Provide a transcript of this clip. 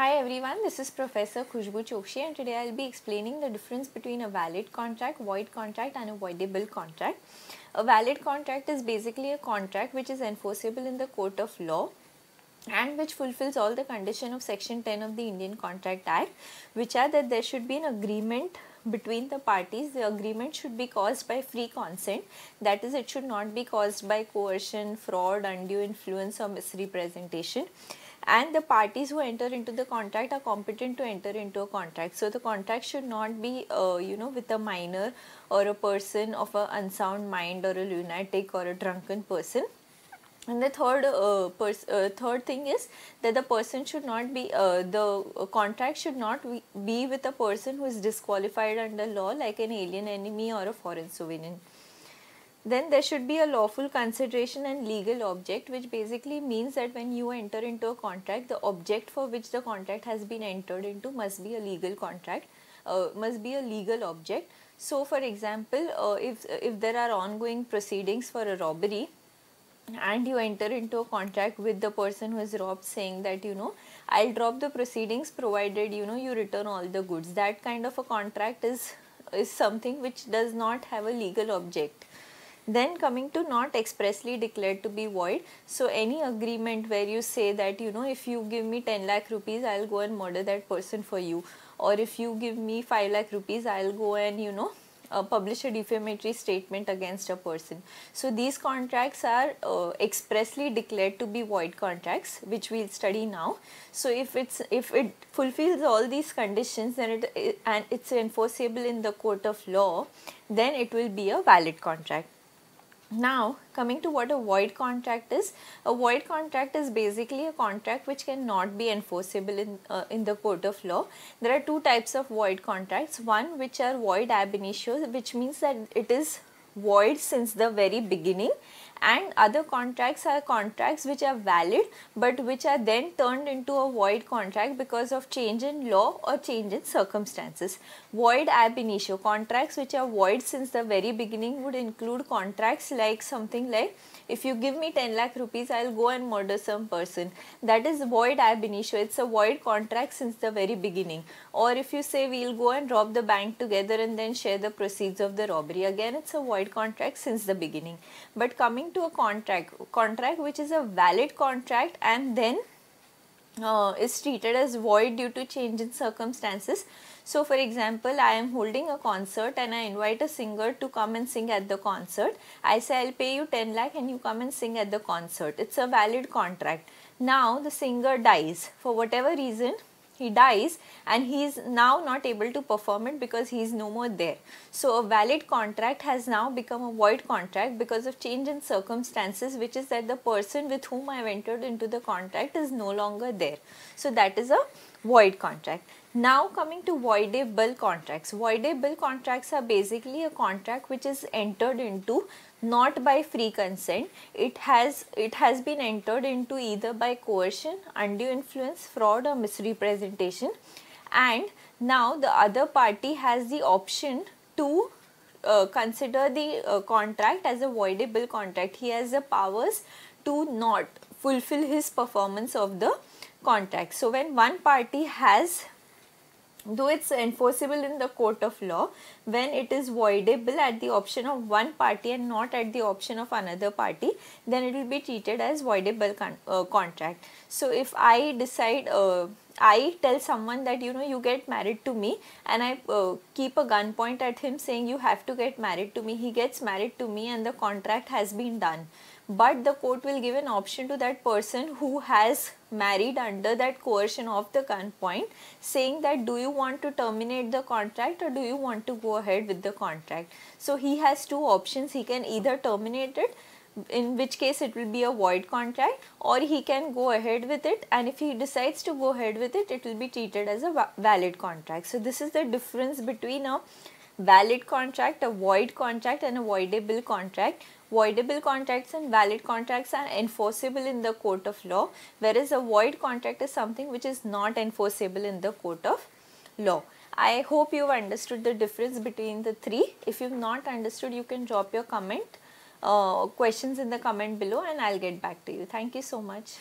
Hi everyone, this is Professor Khushbu Chokshi and today I'll be explaining the difference between a valid contract, void contract and a voidable contract. A valid contract is basically a contract which is enforceable in the court of law and which fulfills all the condition of section 10 of the Indian Contract Act which are that there should be an agreement between the parties the agreement should be caused by free consent that is it should not be caused by coercion fraud undue influence or misrepresentation and the parties who enter into the contract are competent to enter into a contract. So the contract should not be, uh, you know, with a minor or a person of an unsound mind or a lunatic or a drunken person. And the third uh, uh, third thing is that the person should not be uh, the contract should not be with a person who is disqualified under law like an alien enemy or a foreign sovereign then there should be a lawful consideration and legal object which basically means that when you enter into a contract the object for which the contract has been entered into must be a legal contract uh, must be a legal object so for example uh, if if there are ongoing proceedings for a robbery and you enter into a contract with the person who is robbed saying that you know i'll drop the proceedings provided you know you return all the goods that kind of a contract is is something which does not have a legal object then coming to not expressly declared to be void. So any agreement where you say that, you know, if you give me 10 lakh rupees, I'll go and murder that person for you. Or if you give me 5 lakh rupees, I'll go and, you know, uh, publish a defamatory statement against a person. So these contracts are uh, expressly declared to be void contracts, which we'll study now. So if it's if it fulfills all these conditions, then it and it's enforceable in the court of law, then it will be a valid contract. Now coming to what a void contract is, a void contract is basically a contract which cannot be enforceable in, uh, in the court of law. There are two types of void contracts, one which are void ab initio which means that it is void since the very beginning and other contracts are contracts which are valid but which are then turned into a void contract because of change in law or change in circumstances. Void ab initio contracts which are void since the very beginning would include contracts like something like if you give me 10 lakh rupees I'll go and murder some person that is void ab initio it's a void contract since the very beginning or if you say we'll go and rob the bank together and then share the proceeds of the robbery again it's a void contract since the beginning but coming to a contract contract which is a valid contract and then uh, is treated as void due to change in circumstances. So, for example, I am holding a concert and I invite a singer to come and sing at the concert. I say, I'll pay you 10 lakh and you come and sing at the concert. It's a valid contract. Now, the singer dies for whatever reason he dies and he is now not able to perform it because he is no more there. So a valid contract has now become a void contract because of change in circumstances which is that the person with whom I have entered into the contract is no longer there. So that is a void contract. Now coming to voidable contracts. Voidable contracts are basically a contract which is entered into not by free consent it has it has been entered into either by coercion undue influence fraud or misrepresentation and now the other party has the option to uh, consider the uh, contract as a voidable contract he has the powers to not fulfill his performance of the contract so when one party has though it's enforceable in the court of law when it is voidable at the option of one party and not at the option of another party then it will be treated as voidable con uh, contract so if i decide uh, i tell someone that you know you get married to me and i uh, keep a gun point at him saying you have to get married to me he gets married to me and the contract has been done but the court will give an option to that person who has married under that coercion of the gunpoint saying that do you want to terminate the contract or do you want to go ahead with the contract so he has two options he can either terminate it in which case it will be a void contract or he can go ahead with it and if he decides to go ahead with it it will be treated as a valid contract so this is the difference between a valid contract, a void contract and a voidable contract. Voidable contracts and valid contracts are enforceable in the court of law whereas a void contract is something which is not enforceable in the court of law. I hope you've understood the difference between the three. If you've not understood you can drop your comment uh, questions in the comment below and I'll get back to you. Thank you so much.